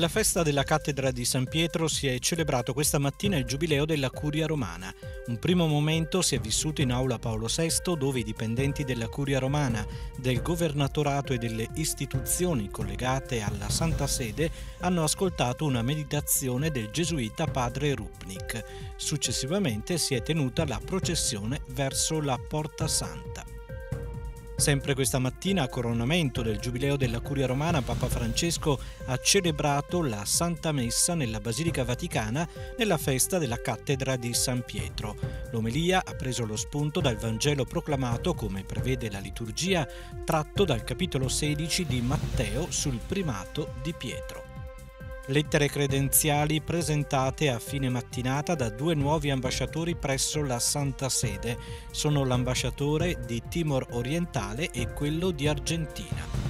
Nella festa della cattedra di San Pietro si è celebrato questa mattina il giubileo della Curia Romana. Un primo momento si è vissuto in aula Paolo VI dove i dipendenti della Curia Romana, del governatorato e delle istituzioni collegate alla Santa Sede hanno ascoltato una meditazione del gesuita padre Rupnik. Successivamente si è tenuta la processione verso la Porta Santa. Sempre questa mattina, a coronamento del Giubileo della Curia Romana, Papa Francesco ha celebrato la Santa Messa nella Basilica Vaticana nella festa della Cattedra di San Pietro. L'omelia ha preso lo spunto dal Vangelo proclamato, come prevede la liturgia, tratto dal capitolo 16 di Matteo sul primato di Pietro lettere credenziali presentate a fine mattinata da due nuovi ambasciatori presso la Santa Sede. Sono l'ambasciatore di Timor Orientale e quello di Argentina.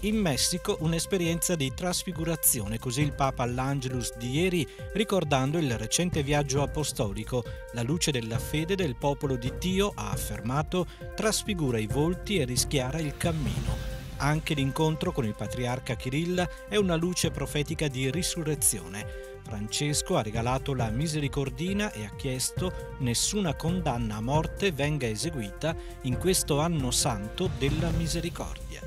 In Messico un'esperienza di trasfigurazione, così il Papa all'Angelus di ieri, ricordando il recente viaggio apostolico. La luce della fede del popolo di Dio, ha affermato, trasfigura i volti e rischiara il cammino. Anche l'incontro con il patriarca Kirill è una luce profetica di risurrezione. Francesco ha regalato la misericordina e ha chiesto nessuna condanna a morte venga eseguita in questo anno santo della misericordia.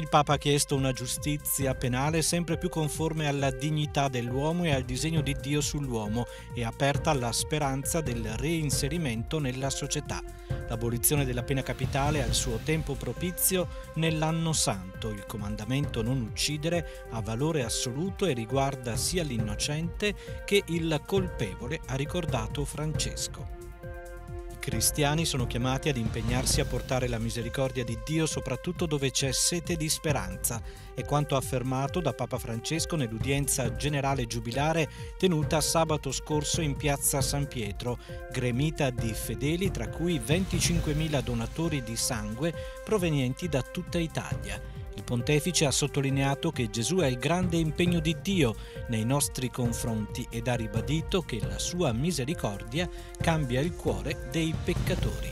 Il Papa ha chiesto una giustizia penale sempre più conforme alla dignità dell'uomo e al disegno di Dio sull'uomo e aperta alla speranza del reinserimento nella società. L'abolizione della pena capitale al suo tempo propizio nell'anno santo. Il comandamento non uccidere ha valore assoluto e riguarda sia l'innocente che il colpevole, ha ricordato Francesco cristiani sono chiamati ad impegnarsi a portare la misericordia di Dio soprattutto dove c'è sete di speranza, è quanto affermato da Papa Francesco nell'udienza generale giubilare tenuta sabato scorso in piazza San Pietro, gremita di fedeli tra cui 25.000 donatori di sangue provenienti da tutta Italia. Il pontefice ha sottolineato che Gesù è il grande impegno di Dio nei nostri confronti ed ha ribadito che la sua misericordia cambia il cuore dei peccatori.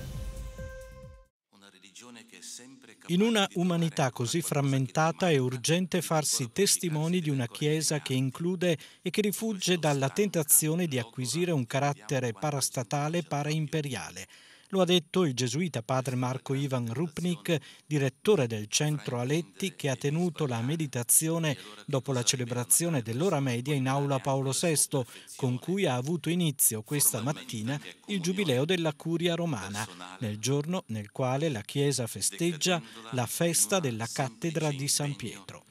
In una umanità così frammentata è urgente farsi testimoni di una Chiesa che include e che rifugge dalla tentazione di acquisire un carattere parastatale paraimperiale. Lo ha detto il gesuita padre Marco Ivan Rupnik, direttore del centro Aletti, che ha tenuto la meditazione dopo la celebrazione dell'ora media in aula Paolo VI, con cui ha avuto inizio questa mattina il giubileo della Curia Romana, nel giorno nel quale la Chiesa festeggia la festa della cattedra di San Pietro.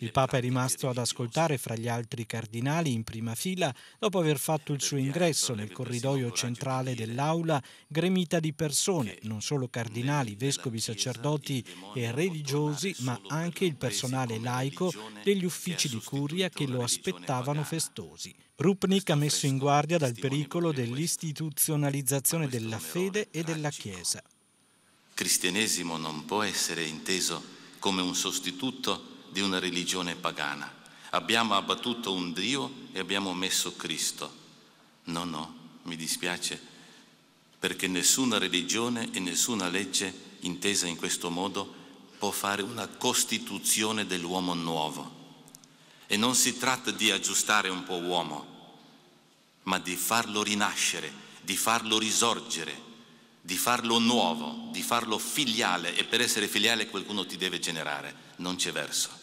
Il Papa è rimasto ad ascoltare fra gli altri cardinali in prima fila dopo aver fatto il suo ingresso nel corridoio centrale dell'aula gremita di persone, non solo cardinali, vescovi, sacerdoti e religiosi, ma anche il personale laico degli uffici di curia che lo aspettavano festosi. Rupnik ha messo in guardia dal pericolo dell'istituzionalizzazione della fede e della Chiesa. Cristianesimo non può essere inteso come un sostituto di una religione pagana. Abbiamo abbattuto un Dio e abbiamo messo Cristo. No, no, mi dispiace, perché nessuna religione e nessuna legge intesa in questo modo può fare una costituzione dell'uomo nuovo. E non si tratta di aggiustare un po' uomo, ma di farlo rinascere, di farlo risorgere, di farlo nuovo, di farlo filiale e per essere filiale qualcuno ti deve generare, non c'è verso.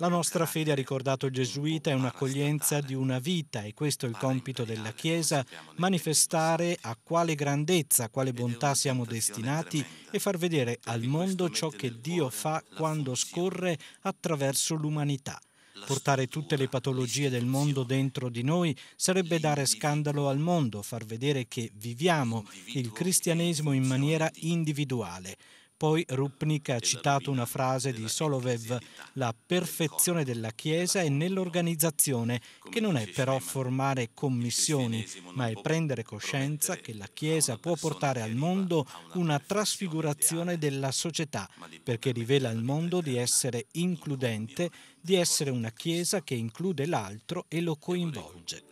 La nostra fede, ha ricordato il Gesuita, è un'accoglienza di una vita e questo è il compito della Chiesa, manifestare a quale grandezza, a quale bontà siamo destinati e far vedere al mondo ciò che Dio fa quando scorre attraverso l'umanità. Portare tutte le patologie del mondo dentro di noi sarebbe dare scandalo al mondo, far vedere che viviamo il cristianesimo in maniera individuale. Poi Rupnik ha citato una frase di Solovev, la perfezione della Chiesa è nell'organizzazione, che non è però formare commissioni, ma è prendere coscienza che la Chiesa può portare al mondo una trasfigurazione della società, perché rivela al mondo di essere includente, di essere una Chiesa che include l'altro e lo coinvolge.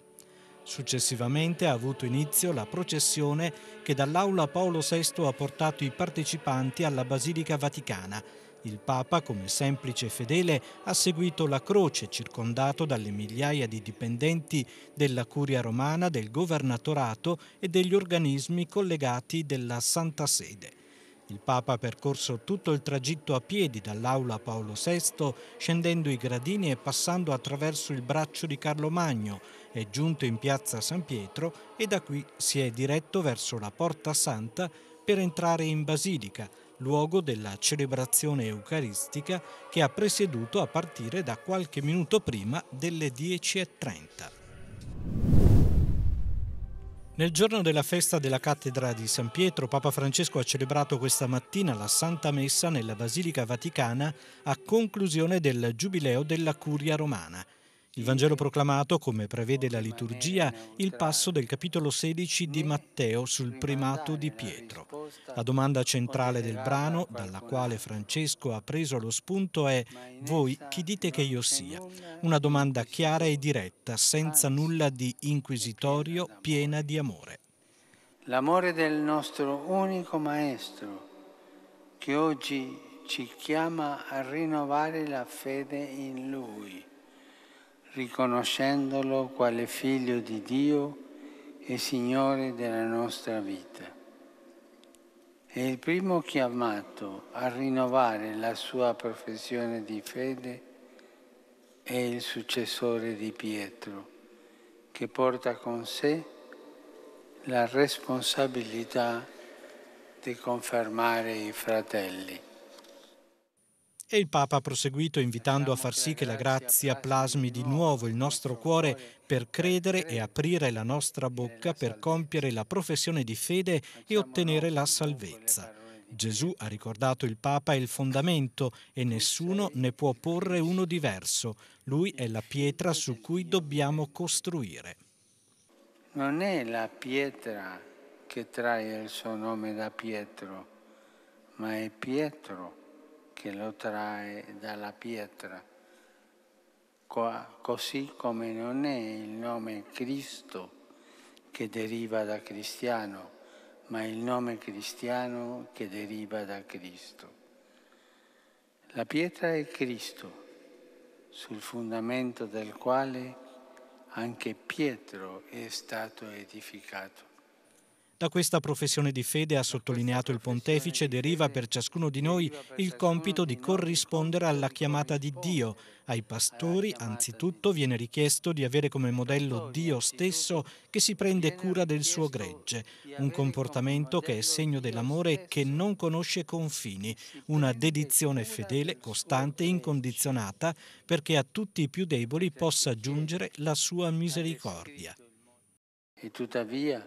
Successivamente ha avuto inizio la processione che dall'aula Paolo VI ha portato i partecipanti alla Basilica Vaticana. Il Papa, come semplice fedele, ha seguito la croce circondato dalle migliaia di dipendenti della Curia Romana, del Governatorato e degli organismi collegati della Santa Sede. Il Papa ha percorso tutto il tragitto a piedi dall'aula Paolo VI, scendendo i gradini e passando attraverso il braccio di Carlo Magno, è giunto in piazza San Pietro e da qui si è diretto verso la Porta Santa per entrare in Basilica, luogo della celebrazione eucaristica che ha presieduto a partire da qualche minuto prima delle 10.30. Nel giorno della festa della cattedra di San Pietro, Papa Francesco ha celebrato questa mattina la Santa Messa nella Basilica Vaticana a conclusione del Giubileo della Curia Romana. Il Vangelo proclamato, come prevede la liturgia, il passo del capitolo 16 di Matteo sul primato di Pietro. La domanda centrale del brano, dalla quale Francesco ha preso lo spunto, è Voi chi dite che io sia? Una domanda chiara e diretta, senza nulla di inquisitorio, piena di amore. L'amore del nostro unico Maestro, che oggi ci chiama a rinnovare la fede in Lui riconoscendolo quale figlio di Dio e Signore della nostra vita. È il primo chiamato a rinnovare la sua professione di fede è il successore di Pietro, che porta con sé la responsabilità di confermare i fratelli. E il Papa ha proseguito invitando a far sì che la grazia plasmi di nuovo il nostro cuore per credere e aprire la nostra bocca per compiere la professione di fede e ottenere la salvezza. Gesù, ha ricordato il Papa, è il fondamento e nessuno ne può porre uno diverso. Lui è la pietra su cui dobbiamo costruire. Non è la pietra che trae il suo nome da Pietro, ma è Pietro che lo trae dalla pietra, Co- così come non è il nome Cristo che deriva da cristiano, ma il nome cristiano che deriva da Cristo. La pietra è Cristo, sul fondamento del quale anche Pietro è stato edificato. Da questa professione di fede, ha sottolineato il pontefice, deriva per ciascuno di noi il compito di corrispondere alla chiamata di Dio. Ai pastori, anzitutto, viene richiesto di avere come modello Dio stesso che si prende cura del suo gregge, un comportamento che è segno dell'amore e che non conosce confini, una dedizione fedele, costante e incondizionata perché a tutti i più deboli possa giungere la sua misericordia. E tuttavia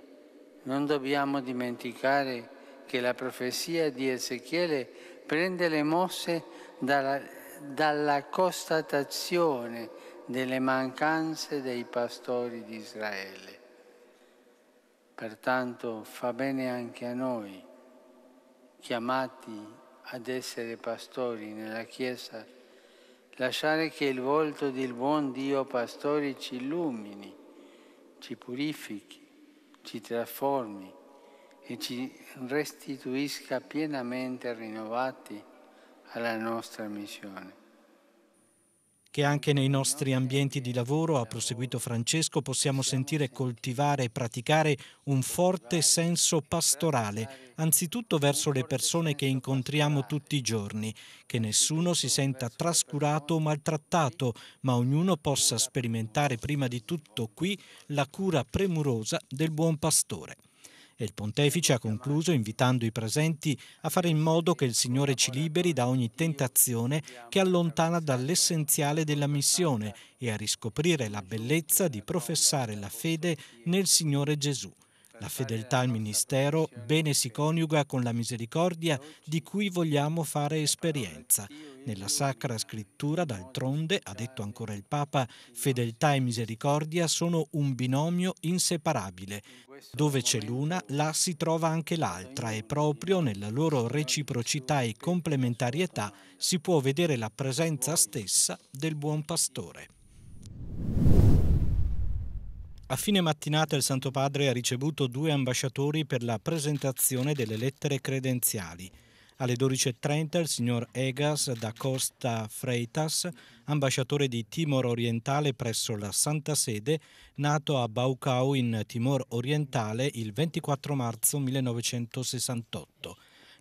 non dobbiamo dimenticare che la profezia di Ezechiele prende le mosse dalla, dalla constatazione delle mancanze dei pastori di Israele. Pertanto fa bene anche a noi, chiamati ad essere pastori nella Chiesa, lasciare che il volto del buon Dio pastore ci illumini, ci purifichi, ci trasformi e ci restituisca pienamente rinnovati alla nostra missione che anche nei nostri ambienti di lavoro, ha proseguito Francesco, possiamo sentire coltivare e praticare un forte senso pastorale, anzitutto verso le persone che incontriamo tutti i giorni, che nessuno si senta trascurato o maltrattato, ma ognuno possa sperimentare prima di tutto qui la cura premurosa del buon pastore e il pontefice ha concluso invitando i presenti a fare in modo che il Signore ci liberi da ogni tentazione che allontana dall'essenziale della missione e a riscoprire la bellezza di professare la fede nel Signore Gesù. La fedeltà al ministero bene si coniuga con la misericordia di cui vogliamo fare esperienza. Nella Sacra Scrittura, d'altronde, ha detto ancora il Papa, fedeltà e misericordia sono un binomio inseparabile. Dove c'è l'una, là si trova anche l'altra e proprio nella loro reciprocità e complementarietà si può vedere la presenza stessa del buon pastore. A fine mattinata il Santo Padre ha ricevuto due ambasciatori per la presentazione delle lettere credenziali. Alle 12.30 il signor Egas da Costa Freitas, ambasciatore di Timor Orientale presso la Santa Sede, nato a Baucau in Timor Orientale il 24 marzo 1968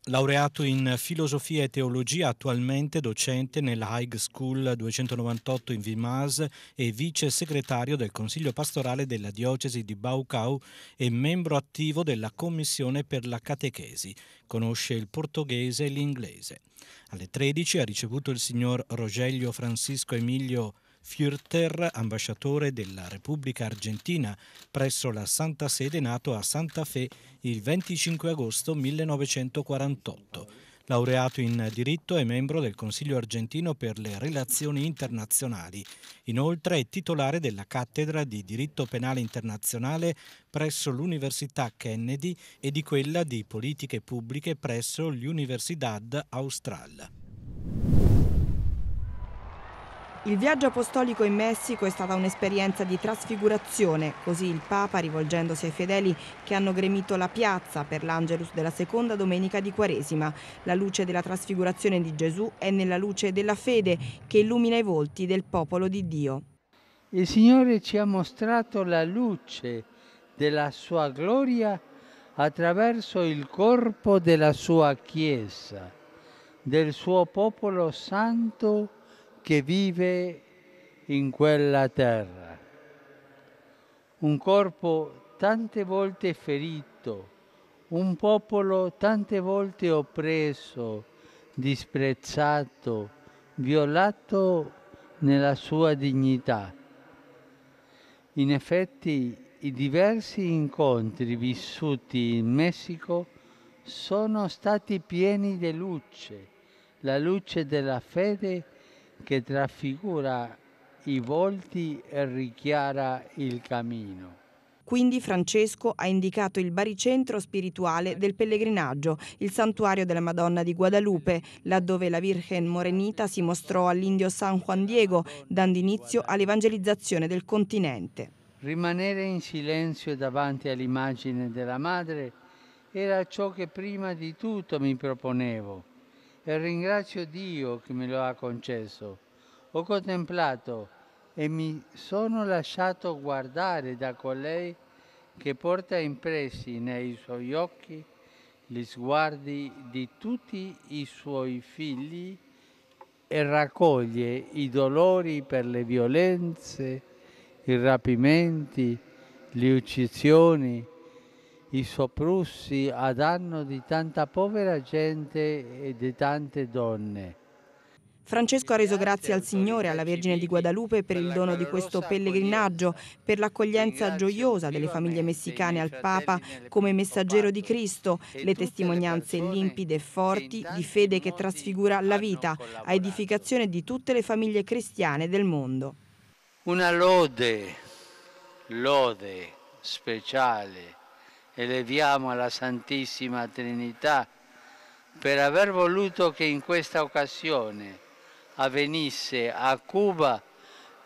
laureato in filosofia e teologia, attualmente docente nella High School 298 in Vimas e vice segretario del Consiglio pastorale della diocesi di Baucau e membro attivo della Commissione per la Catechesi. Conosce il portoghese e l'inglese. Alle 13 ha ricevuto il signor Rogelio Francisco Emilio Fürter, ambasciatore della Repubblica Argentina presso la Santa Sede nato a Santa Fe il 25 agosto 1948. Laureato in diritto è membro del Consiglio argentino per le relazioni internazionali. Inoltre è titolare della cattedra di diritto penale internazionale presso l'Università Kennedy e di quella di politiche pubbliche presso l'Universidad Austral. Il viaggio apostolico in Messico è stata un'esperienza di trasfigurazione, così il Papa, rivolgendosi ai fedeli che hanno gremito la piazza per l'Angelus della seconda domenica di Quaresima. La luce della trasfigurazione di Gesù è nella luce della fede che illumina i volti del popolo di Dio. Il Signore ci ha mostrato la luce della sua gloria attraverso il corpo della sua Chiesa, del suo popolo santo che vive in quella terra. Un corpo tante volte ferito, un popolo tante volte oppresso, disprezzato, violato nella sua dignità. In effetti i diversi incontri vissuti in Messico sono stati pieni di luce, la luce della fede che trafigura i volti e richiara il cammino. Quindi Francesco ha indicato il baricentro spirituale del pellegrinaggio, il santuario della Madonna di Guadalupe, laddove la Virgen Morenita si mostrò all'indio San Juan Diego, dando inizio all'evangelizzazione del continente. Rimanere in silenzio davanti all'immagine della Madre era ciò che prima di tutto mi proponevo e ringrazio Dio che me lo ha concesso. Ho contemplato e mi sono lasciato guardare da colei che porta impressi nei suoi occhi gli sguardi di tutti i suoi figli e raccoglie i dolori per le violenze, i rapimenti, le uccisioni, i soprussi a danno di tanta povera gente e di tante donne. Francesco ha reso grazie al Signore e alla Vergine di Guadalupe per il dono di questo pellegrinaggio, per l'accoglienza gioiosa delle famiglie messicane al Papa come messaggero di Cristo, le testimonianze limpide e forti di fede che trasfigura la vita a edificazione di tutte le famiglie cristiane del mondo. Una lode, lode speciale eleviamo alla Santissima Trinità per aver voluto che in questa occasione avvenisse a Cuba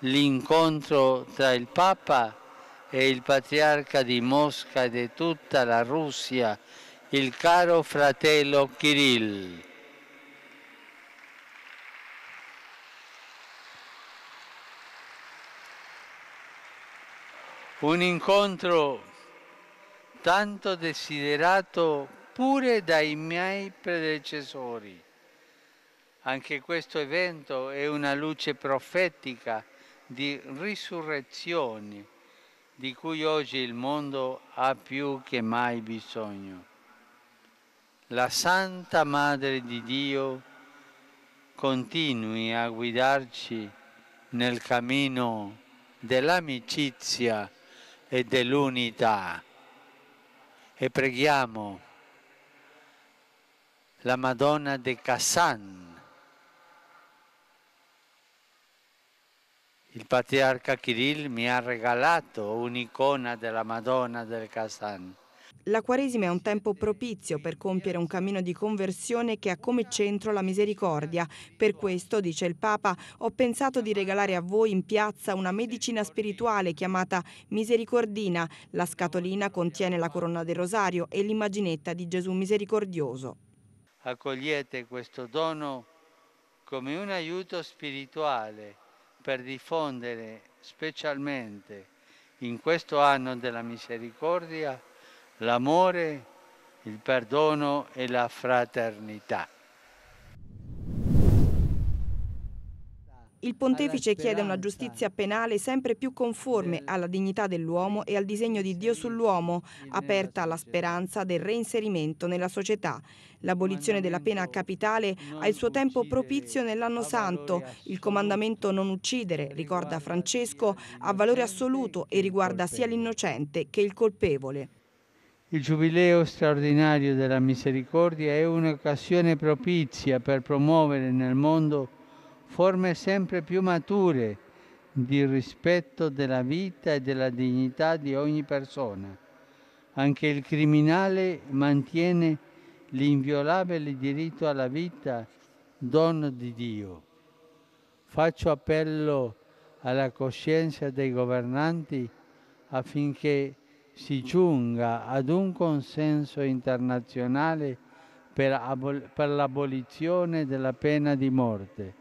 l'incontro tra il Papa e il Patriarca di Mosca e di tutta la Russia, il caro fratello Kirill. Un incontro tanto desiderato pure dai miei predecessori. Anche questo evento è una luce profetica di risurrezione di cui oggi il mondo ha più che mai bisogno. La Santa Madre di Dio continui a guidarci nel cammino dell'amicizia e dell'unità e preghiamo la Madonna di Kassan, il patriarca Kirill mi ha regalato un'icona della Madonna del Kassan. La Quaresima è un tempo propizio per compiere un cammino di conversione che ha come centro la misericordia. Per questo, dice il Papa, ho pensato di regalare a voi in piazza una medicina spirituale chiamata Misericordina. La scatolina contiene la corona del rosario e l'immaginetta di Gesù misericordioso. Accogliete questo dono come un aiuto spirituale per diffondere specialmente in questo anno della misericordia l'amore, il perdono e la fraternità. Il pontefice chiede una giustizia penale sempre più conforme alla dignità dell'uomo e al disegno di Dio sull'uomo, aperta alla speranza del reinserimento nella società. L'abolizione della pena capitale ha il suo tempo propizio nell'anno santo. Il comandamento non uccidere, ricorda Francesco, ha valore assoluto e riguarda sia l'innocente che il colpevole. Il Giubileo straordinario della misericordia è un'occasione propizia per promuovere nel mondo forme sempre più mature di rispetto della vita e della dignità di ogni persona. Anche il criminale mantiene l'inviolabile diritto alla vita, dono di Dio. Faccio appello alla coscienza dei governanti affinché si giunga ad un consenso internazionale per, abol- per l'abolizione della pena di morte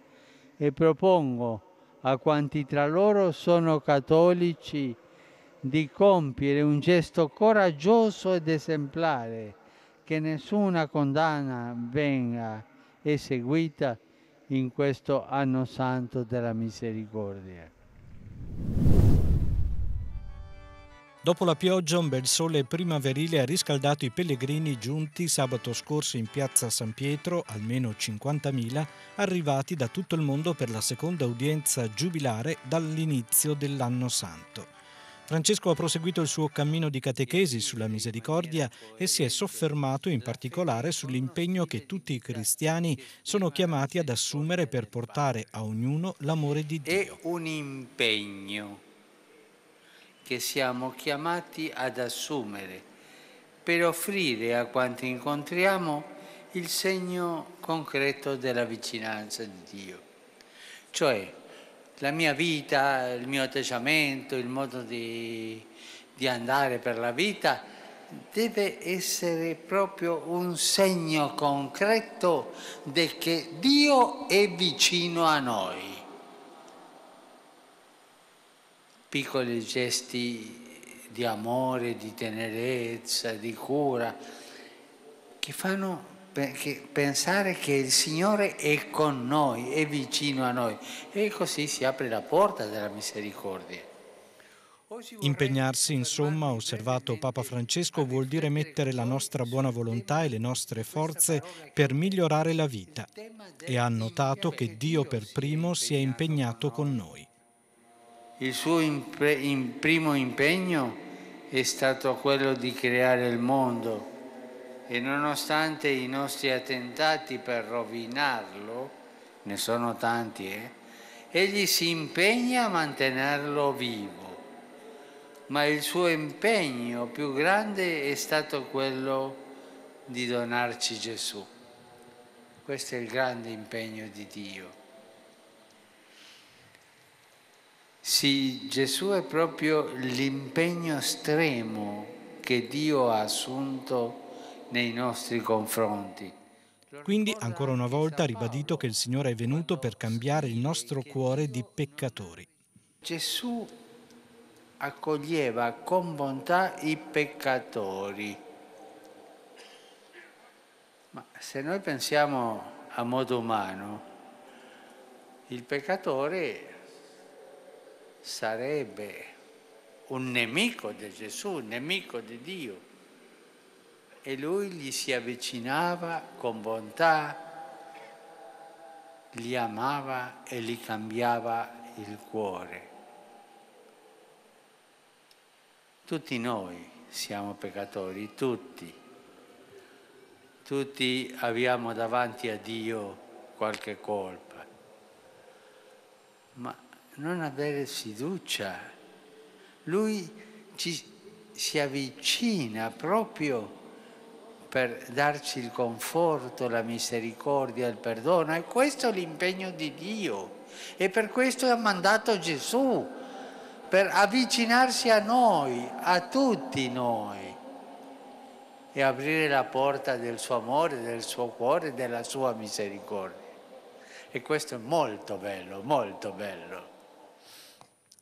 e propongo a quanti tra loro sono cattolici di compiere un gesto coraggioso ed esemplare, che nessuna condanna venga eseguita in questo anno santo della misericordia. Dopo la pioggia, un bel sole primaverile ha riscaldato i pellegrini giunti sabato scorso in piazza San Pietro, almeno 50.000, arrivati da tutto il mondo per la seconda udienza giubilare dall'inizio dell'anno santo. Francesco ha proseguito il suo cammino di catechesi sulla misericordia e si è soffermato in particolare sull'impegno che tutti i cristiani sono chiamati ad assumere per portare a ognuno l'amore di Dio. È un impegno che siamo chiamati ad assumere per offrire a quanti incontriamo il segno concreto della vicinanza di Dio. Cioè, la mia vita, il mio atteggiamento, il modo di, di andare per la vita deve essere proprio un segno concreto di che Dio è vicino a noi. piccoli gesti di amore, di tenerezza, di cura, che fanno pensare che il Signore è con noi, è vicino a noi e così si apre la porta della misericordia. Impegnarsi, insomma, ha osservato Papa Francesco, vuol dire mettere la nostra buona volontà e le nostre forze per migliorare la vita. E ha notato che Dio per primo si è impegnato con noi. Il suo impre- in primo impegno è stato quello di creare il mondo e nonostante i nostri attentati per rovinarlo, ne sono tanti, eh, egli si impegna a mantenerlo vivo. Ma il suo impegno più grande è stato quello di donarci Gesù. Questo è il grande impegno di Dio. Sì, Gesù è proprio l'impegno estremo che Dio ha assunto nei nostri confronti. Quindi ancora una volta ha ribadito che il Signore è venuto per cambiare il nostro cuore di peccatori. Gesù accoglieva con bontà i peccatori. Ma se noi pensiamo a modo umano, il peccatore sarebbe un nemico di Gesù, un nemico di Dio. E lui gli si avvicinava con bontà, li amava e gli cambiava il cuore. Tutti noi siamo peccatori, tutti. Tutti abbiamo davanti a Dio qualche colpa. Ma non avere fiducia. Lui ci si avvicina proprio per darci il conforto, la misericordia, il perdono. E questo è l'impegno di Dio. E per questo ha mandato Gesù, per avvicinarsi a noi, a tutti noi, e aprire la porta del suo amore, del suo cuore, della sua misericordia. E questo è molto bello, molto bello.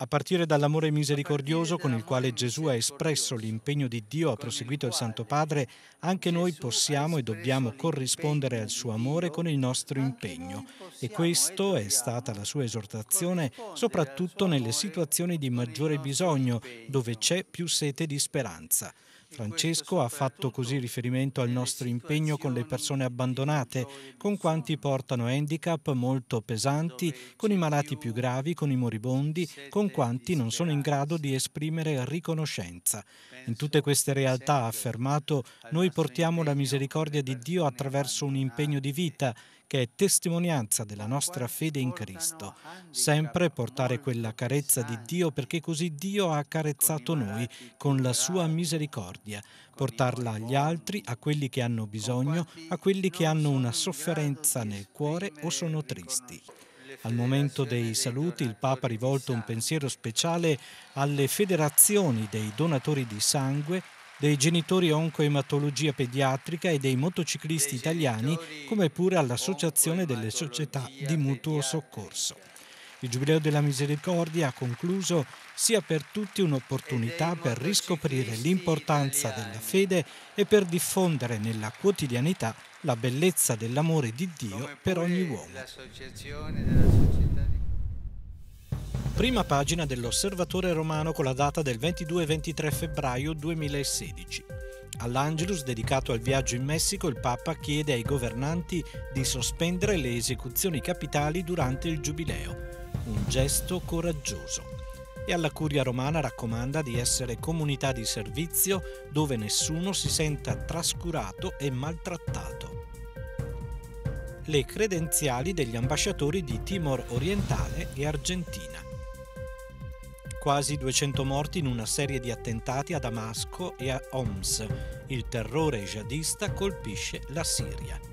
A partire dall'amore misericordioso con il quale Gesù ha espresso l'impegno di Dio, ha proseguito il Santo Padre, anche noi possiamo e dobbiamo corrispondere al suo amore con il nostro impegno. E questa è stata la sua esortazione, soprattutto nelle situazioni di maggiore bisogno, dove c'è più sete di speranza. Francesco ha fatto così riferimento al nostro impegno con le persone abbandonate, con quanti portano handicap molto pesanti, con i malati più gravi, con i moribondi, con quanti non sono in grado di esprimere riconoscenza. In tutte queste realtà, ha affermato, noi portiamo la misericordia di Dio attraverso un impegno di vita che è testimonianza della nostra fede in Cristo. Sempre portare quella carezza di Dio perché così Dio ha carezzato noi con la sua misericordia. Portarla agli altri, a quelli che hanno bisogno, a quelli che hanno una sofferenza nel cuore o sono tristi. Al momento dei saluti il Papa ha rivolto un pensiero speciale alle federazioni dei donatori di sangue dei genitori oncoematologia pediatrica e dei motociclisti italiani, come pure all'Associazione delle Società di Mutuo Soccorso. Il Giubileo della Misericordia ha concluso sia per tutti un'opportunità per riscoprire l'importanza della fede e per diffondere nella quotidianità la bellezza dell'amore di Dio per ogni uomo. Prima pagina dell'Osservatore Romano con la data del 22-23 febbraio 2016. All'Angelus dedicato al viaggio in Messico il Papa chiede ai governanti di sospendere le esecuzioni capitali durante il Giubileo. Un gesto coraggioso e alla Curia romana raccomanda di essere comunità di servizio dove nessuno si senta trascurato e maltrattato. Le credenziali degli ambasciatori di Timor orientale e Argentina. Quasi 200 morti in una serie di attentati a Damasco e a Homs. Il terrore jihadista colpisce la Siria.